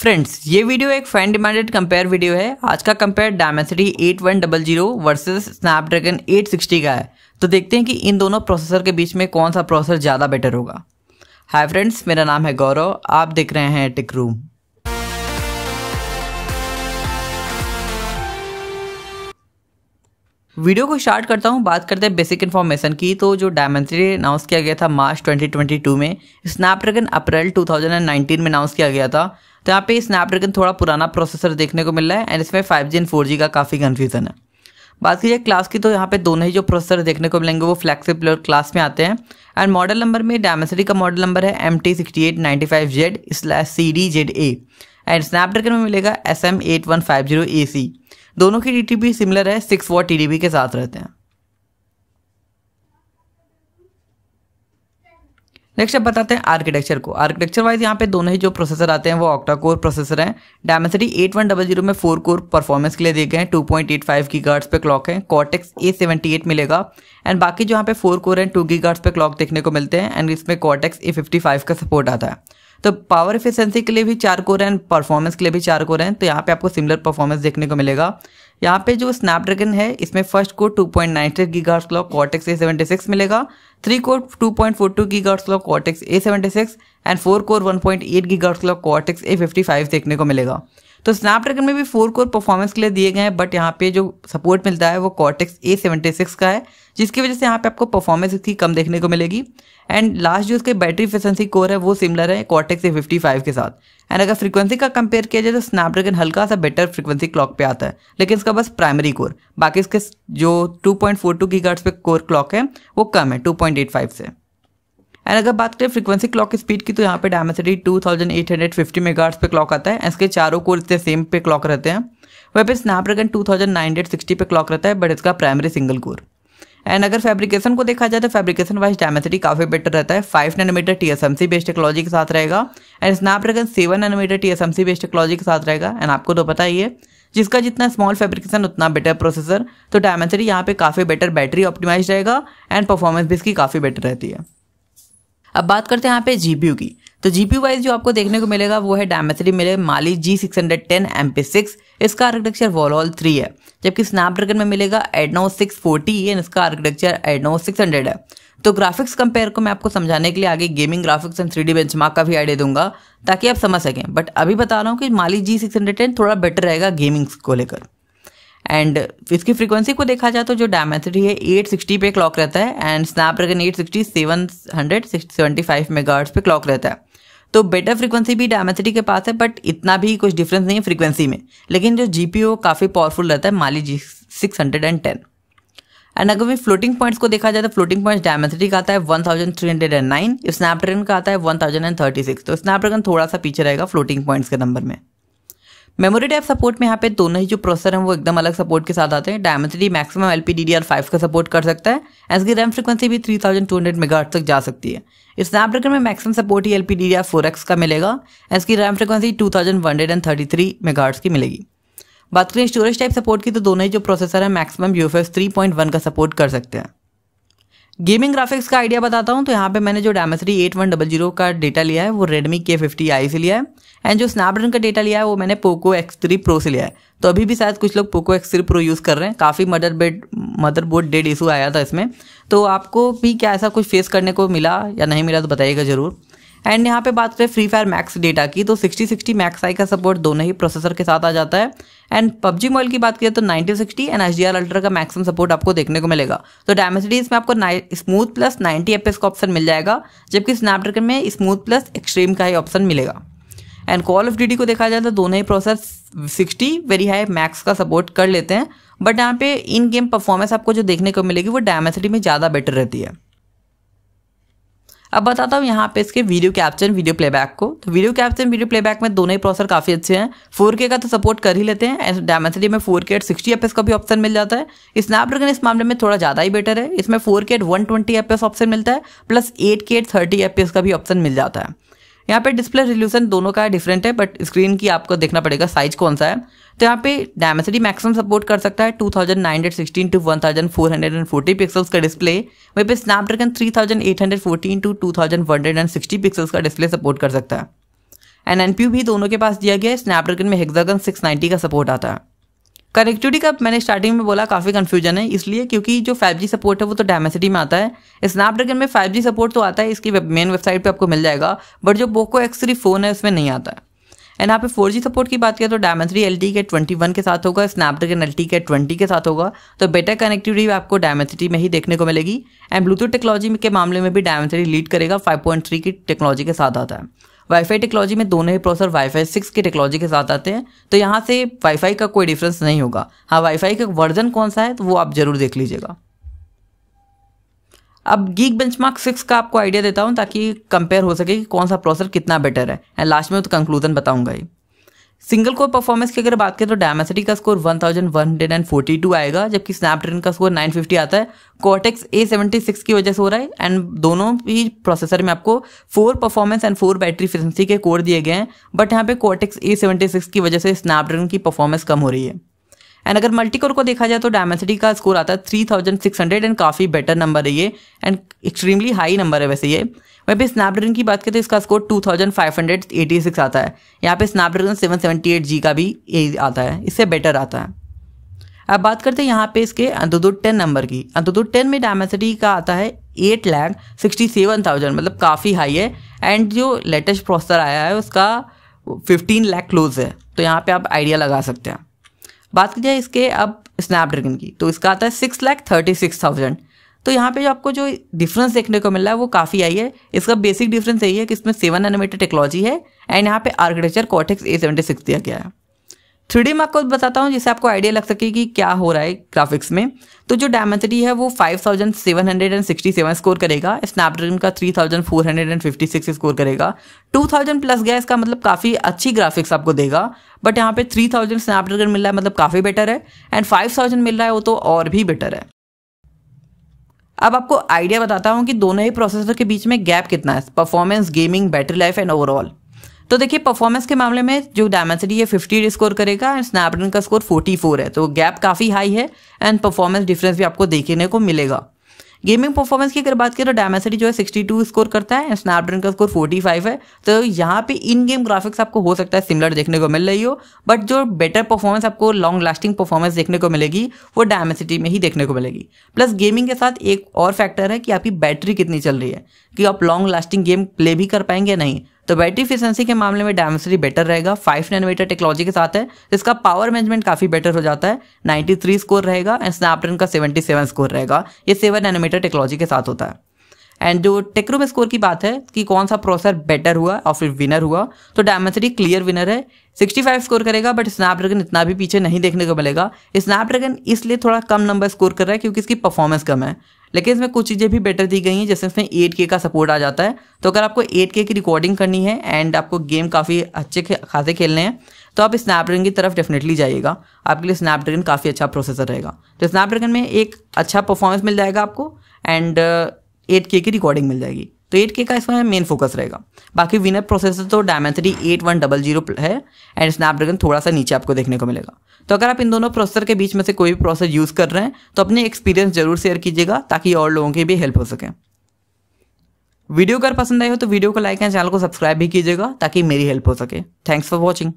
friends ये video एक fan demanded compare video है आज का compare Dimensity eight one double zero versus Snapdragon eight sixty का है तो देखते हैं कि इन दोनों प्रोसेसर के बीच में कौन सा प्रोसेसर ज़्यादा बेटर होगा हाय फ्रेंड्स मेरा नाम है गौरव आप देख रहे हैं टिक रूम वीडियो को स्टार्ट करता हूँ बात करते हैं बेसिक इन्फॉर्मेशन की तो जो डायमेंसिटी अनाउंस किया गया था मार्च 2022 में स्नैपड्रैगन अप्रैल 2019 में अनाउंस किया गया था तो यहाँ पे स्नैपड्रैगन थोड़ा पुराना प्रोसेसर देखने को मिल रहा है एंड इसमें five G and four G का काफ़ी कन्फ्यूजन है बात कीजिए क्लास की तो यहाँ पे दोनों ही जो प्रोसेसर देखने को मिलेंगे वो फ्लैक्सिबल क्लास में आते हैं एंड मॉडल नंबर में डायमेसरी का मॉडल नंबर है M T sixty eight ninety five Z slash C D Z A and Snapdragon में मिलेगा S M eight one five zero A C दोनों की डी टी बी सिमिलर है six watt T D B के साथ रहते हैं next अब बताते हैं आर्किटेक्चर को आर्किटेक्चर वाइज यहाँ पे दोनों ही जो प्रोसेसर आते हैं वो ऑक्टा कोर प्रोसेसर हैं डायमेंसिटी जीरो में फोर कोर परफॉर्मेंस के लिए दिए गए हैं फाइव की गार्ड्स पे क्लॉक है कॉटेक्स ए सेवेंटी एट मिलेगा एंड बाकी जो यहाँ पे फोर कोर एंड टू की गार्ड्स पे क्लॉक देखने को मिलते हैं एंड इसमें कॉटेक्स ए फिफ्टी फाइव का सपोर्ट आता है तो पावर इफिशेंसी के लिए भी चार कोर एंड परफॉर्मेंस के लिए भी चार कोर हैं तो यहाँ पे आपको सिमिलर परफॉर्मेंस देखने को मिलेगा यहाँ पे जो स्नैपड्रैगन है इसमें first core 2.96 point nine three giga clock Cortex A seventy six मिलेगा three core 2.42 point four two giga clock Cortex A seventy six and four core 1.8 point eight giga clock Cortex A fifty five देखने को मिलेगा तो Snapdragon में भी four core performance के लिए दिए गए हैं बट यहाँ पे जो सपोर्ट मिलता है वो कॉटेक्स ए सेवेंटी सिक्स का है जिसकी वजह से यहाँ पे आपको परफॉर्मेंस इसकी कम देखने को मिलेगी एंड लास्ट जो उसके बैटरी एफिशिएंसी कोर है वो सिमिलर है कॉटेक्स ए फिफ्टी फाइव के साथ एंड अगर फ्रीक्वेंसी का कंपेयर किया जाए तो स्नैपड्रैगन हल्का सा बेटर फ्रीक्वेंसी क्लॉक पे आता है लेकिन इसका बस प्राइमरी कोर बाकी इसके जो टू पॉइंट फोर टू की पे कोर क्लॉक है वो कम है टू पॉइंट एट फाइव से एंड अगर बात करें फ्रीक्वेंसी क्लॉक स्पीड की तो यहाँ पे Dimensity two thousand eight hundred fifty megahertz पे क्लॉक आता है इसके चारों कोर इससे सेम पे क्लॉक रहते हैं वह पे स्नैपड्रैगन सिक्सटी पे क्लॉक रहता है बट इसका प्राइमरी सिंगल कोर एंड अगर फैब्रिकेशन को देखा जाए तो फैब्रिकेशन वाइज डायमेसिटी काफ़ी बेटर रहता है five nanometer T S M C based technology के साथ रहेगा and Snapdragon seven nanometer T S M C based technology के साथ रहेगा एंड आपको तो पता ही है जिसका जितना स्मॉल फैब्रिकेशन उतना बेटर प्रोसेसर तो डायमेसिटी यहाँ पे काफ़ी बेटर बैटरी ऑप्टिमाइज रहेगा एंड परफॉर्मेंस भी इसकी काफ़ी बेटर रहती है अब बात करते हैं यहाँ पे जीपीयू की तो जीपीयू वाइज जो आपको देखने को मिलेगा वो है डायमेथरी मिले Mali G six hundred ten M P six इसका आर्किटेक्चर वॉलॉल थ्री है जबकि स्नैपड्रैगन में मिलेगा एडनो सिक्स फोर्टी एंड इसका आर्किटेक्चर एडनो सिक्स हंड्रेड है तो ग्राफिक्स कंपेयर को मैं आपको समझाने के लिए आगे gaming graphics and three D benchmark का भी आइडिया दूंगा ताकि आप समझ सकें बट अभी बता रहा हूँ कि Mali G six hundred ten थोड़ा बेटर रहेगा गेमिंग्स को लेकर एंड इसकी फ्रीक्वेंसी को देखा जाए तो जो डायमेसिटी है एट सिक्सटी पे क्लॉक रहता है and Snapdragon seventy five megahertz पे क्लॉक रहता है तो बेटर फ्रीक्वेंसी भी डायमेट्री के पास है बट इतना भी कुछ डिफरेंस नहीं है फ्रीक्वेंसी में लेकिन जो जी पी काफ़ी पावरफुल रहता है Mali G six hundred and ten and अगर भी फ्लोटिंग पॉइंट्स को देखा जाए तो फ्लोटिंग पॉइंट्स डायमेट्री का आता है one thousand three hundred and nine Snapdragon का आता है one thousand and thirty six तो स्नैपड्रैगन थोड़ा सा पीछे रहेगा फ्लोटिंग पॉइंट्स के नंबर में मेमोरी टाइप सपोर्ट में यहाँ पे दोनों ही जो प्रोसेसर हैं वो एकदम अलग सपोर्ट के साथ आते हैं Dimensity maximum L P D D R five का सपोर्ट कर सकता है इसकी रैम फ्रिक्वेंसी भी three thousand two hundred mega तक जा सकती है स्नैपड्रैगन में मैक्सिमम सपोर्ट ही L P D D R four X का मिलेगा एस की RAM frequency two thousand one hundred and thirty three mega की मिलेगी बात करें स्टोरेज टाइप सपोर्ट की तो दोनों ही जो प्रोसेसर है maximum U F S three point one का सपोर्ट कर सकते हैं गेमिंग ग्राफिक्स का आइडिया बताता हूँ तो यहाँ पे मैंने जो Dimensity eight one double zero का डेटा लिया है वो रेडमी के फिफ्टी आई से लिया है एंड जो स्नैपड्रैगन का डेटा लिया है वो मैंने पोको एक्स थ्री प्रो से लिया है तो अभी भी शायद कुछ लोग Poco X three pro use कर रहे हैं काफ़ी mother bed motherboard dead issue आया था इसमें तो आपको भी क्या ऐसा कुछ फेस करने को मिला या नहीं मिला तो बताइएगा ज़रूर एंड यहाँ पे बात करें फ्री फायर मैक्स डेटा की तो 6060 मैक्स आई का सपोर्ट दोनों ही प्रोसेसर के साथ आ जाता है एंड पबजी मोबाइल की बात करें तो 9060 and H D R ultra का मैक्सिमम सपोर्ट आपको देखने को मिलेगा तो डायमेसिटी इसमें आपको स्मूथ प्लस 90 एफ का ऑप्शन मिल जाएगा जबकि स्नैपड्रैगन में स्मूथ प्लस एक्सट्रीम का ही ऑप्शन मिलेगा एंड कॉल ऑफ ड्यूटी को देखा जाए तो दोनों ही processor sixty very high max का सपोर्ट कर लेते हैं बट यहाँ पे इन गेम परफॉर्मेंस आपको जो देखने को मिलेगी वो डायमेसिटी में ज़्यादा बेटर रहती है अब बताता हूँ यहाँ पे इसके वीडियो कैप्चन वीडियो प्लेबैक को तो वीडियो कैप्चन वीडियो प्लेबैक में दोनों ही प्रोसेसर काफ़ी अच्छे हैं फोर का तो सपोर्ट कर ही लेते हैं डायमेंसिटी में फोर के एट सिक्सटी एफ का भी ऑप्शन मिल जाता है स्नैपड्रैगन इस मामले में थोड़ा ज़्यादा ही बेटर है इसमें फोर के एट वन ट्वेंटी ऑप्शन मिलता है प्लस एट के एट का भी ऑप्शन मिल जाता है यहाँ पे डिस्प्ले रिल्यूशन दोनों का डिफरेंट है बट स्क्रीन की आपको देखना पड़ेगा साइज कौन सा है तो यहाँ पे डायमेसिटी मैक्सिमम सपोर्ट कर सकता है 2916 टू फोर्टी पिक्सल्स का डिस्प्ले वहीं पे स्नैपड्रैगन 3814 टू 2160 पिक्सल्स का डिस्प्ले सपोर्ट कर सकता है एंड एन भी दोनों के पास दिया गया है स्नैपड्रैगन में हेक्सागन 690 का सपोर्ट आता है कनेक्टिविटी का मैंने स्टार्टिंग में बोला काफ़ी कन्फ्यूजन है इसलिए क्योंकि जो जी सपोर्ट है वो तो डायमेसिटी में आता है स्नैपड्रैगन में जी सपोर्ट तो आता है इसकी मेन वेबसाइट पर आपको मिल जाएगा बट जो पोको एक्स थ्री फ़ोन है उसमें नहीं आता एंड यहाँ पे फोर जी सपोर्ट की बात करें तो Dimensity three L K twenty one के साथ होगा स्नैपड्रैगन एल के ट्वेंटी के साथ होगा तो बेटर कनेक्टिविटी आपको डायमंड थ्री में ही देखने को मिलेगी एंड ब्लूटूथ टेक्नोलॉजी के मामले में भी डायमंड थ्री लीड करेगा फाइव पॉइंट थ्री की टेक्नोलॉजी के साथ आता है वाईफाई टेक्नोलॉजी में दोनों ही प्रोसेसर वाईफाई सिक्स की टेक्नोलॉजी के साथ आते हैं तो यहाँ से वाईफाई का कोई डिफरेंस नहीं होगा हाँ वाईफाई का वर्जन कौन सा है तो वो आप जरूर देख लीजिएगा अब गीक मार्क सिक्स का आपको आइडिया देता हूँ ताकि कंपेयर हो सके कि कौन सा प्रोसेसर कितना बेटर है एंड लास्ट में तो कंक्लूजन बताऊंगा ही सिंगल कोर परफॉर्मेंस की अगर बात करें तो डायमेसिटी का स्कोर 1142 आएगा जबकि स्नैपड्रैगन का स्कोर 950 आता है कॉटेक्स ए की वजह से हो रहा है एंड दोनों ही प्रोसेसर में आपको four performance and four battery efficiency के कोर दिए गए हैं बट यहाँ पे कॉटेक्स ए की वजह से स्नैपड्रैगन की परफॉर्मेंस कम हो रही है एंड अगर मल्टीकोर को देखा जाए तो डायमेसिटी का स्कोर आता है three thousand six hundred and काफ़ी बेटर नंबर है ये एंड एक्सट्रीमली हाई नंबर है वैसे ये वह पे स्नैपड्रैगन की बात करें तो इसका score two thousand five hundred eighty six आता है यहाँ पे Snapdragon seven seventy eight G का भी ए आता है इससे बेटर आता है अब बात करते हैं यहाँ पे इसके अंतुदो टेन नंबर की अंतुदो टेन में डायमेसिटी का आता है eight lakh sixty seven thousand मतलब काफ़ी हाई है एंड जो लेटेस्ट प्रोसेसर आया है उसका फिफ्टीन लैख क्लोज है तो यहाँ पे आप आइडिया लगा सकते हैं बात की जाए इसके अब स्नैपड्रैगन की तो इसका आता है six lakh thirty six thousand तो यहाँ पे जो आपको जो डिफरेंस देखने को मिल रहा है वो काफ़ी आई है इसका बेसिक डिफरेंस यही है कि इसमें सेवन एनिमेटेड टेक्नोलॉजी है एंड यहाँ पे architecture Cortex A seventy six दिया गया है थ्री मैं आपको बताता हूँ जिससे आपको आइडिया लग सके कि क्या हो रहा है ग्राफिक्स में तो जो डायमेंसिटी है वो 5767 स्कोर करेगा स्नैपड्रैगन का 3456 स्कोर करेगा 2000 प्लस गया इसका मतलब काफ़ी अच्छी ग्राफिक्स आपको देगा बट यहाँ पे 3000 स्नैपड्रैगन मिल रहा है मतलब काफ़ी बेटर है एंड 5000 मिल रहा है वो तो और भी बेटर है अब आपको आइडिया बताता हूँ कि दोनों ही प्रोसेसर के बीच में गैप कितना है performance gaming battery life and overall तो देखिए परफॉर्मेंस के मामले में जो डायमेंसिटी है फिफ्टी स्कोर करेगा एंड स्नैपड्रैगन का स्कोर फोर्टी फोर है तो गैप काफ़ी हाई है एंड परफॉर्मेंस डिफरेंस भी आपको देखने को मिलेगा गेमिंग परफॉर्मेंस की अगर बात करें तो डायमेसिटी जो है 62 स्कोर करता है स्नैपड्रैगन का स्कोर 45 है तो यहाँ पे इन गेम ग्राफिक्स आपको हो सकता है सिमिलर देखने को मिल रही हो बट जो बेटर परफॉर्मेंस आपको लॉन्ग लास्टिंग परफॉर्मेंस देखने को मिलेगी वो डायमेसिटी में ही देखने को मिलेगी प्लस गेमिंग के साथ एक और फैक्टर है कि आपकी बैटरी कितनी चल रही है कि आप लॉन्ग लास्टिंग गेम प्ले भी कर पाएंगे नहीं तो बैटरी इफिशियंसी के मामले में डायमेंसिटी बेटर रहेगा फाइव नैनोमीटर टेक्नोलॉजी के साथ है इसका पावर मैनेजमेंट काफ़ी बेटर हो जाता है 93 स्कोर रहेगा एंड स्नैपड्रैगन का 77 स्कोर रहेगा ये सेवन नैनोमीटर टेक्नोलॉजी के साथ होता है एंड जो टेक्रोम स्कोर की बात है कि कौन सा प्रोसेसर बेटर हुआ और फिर विनर हुआ तो डायमेंसिटी क्लियर विनर है 65 स्कोर करेगा बट स्नैपड्रैगन इतना भी पीछे नहीं देखने को मिलेगा स्नैपड्रैगन इसलिए थोड़ा कम नंबर स्कोर कर रहा है क्योंकि इसकी परफॉर्मेंस कम है लेकिन इसमें कुछ चीज़ें भी बेटर दी गई हैं जैसे इसमें एट के का सपोर्ट आ जाता है तो अगर आपको एट के की रिकॉर्डिंग करनी है एंड आपको गेम काफ़ी अच्छे खासे खेलने हैं तो आप स्नैपड्रैगन की तरफ डेफिनेटली जाइएगा आपके लिए स्नैपड्रैगन काफ़ी अच्छा प्रोसेसर रहेगा तो स्नैपड्रैगन में एक अच्छा परफॉर्मेंस मिल जाएगा आपको एंड एट के की रिकॉर्डिंग मिल जाएगी तो एट के का इसमें मेन फोकस रहेगा बाकी विनर प्रोसेसर तो Dimensity eight one double zero है एंड स्नैपड्रैगन थोड़ा सा नीचे आपको देखने को मिलेगा तो अगर आप इन दोनों प्रोसेसर के बीच में से कोई भी प्रोसेसर यूज़ कर रहे हैं तो अपने एक्सपीरियंस जरूर शेयर कीजिएगा ताकि और लोगों की भी हेल्प हो सके वीडियो अगर पसंद आई हो तो वीडियो को लाइक एंड चैनल को सब्सक्राइब भी कीजिएगा ताकि मेरी हेल्प हो सके थैंक्स फॉर वॉचिंग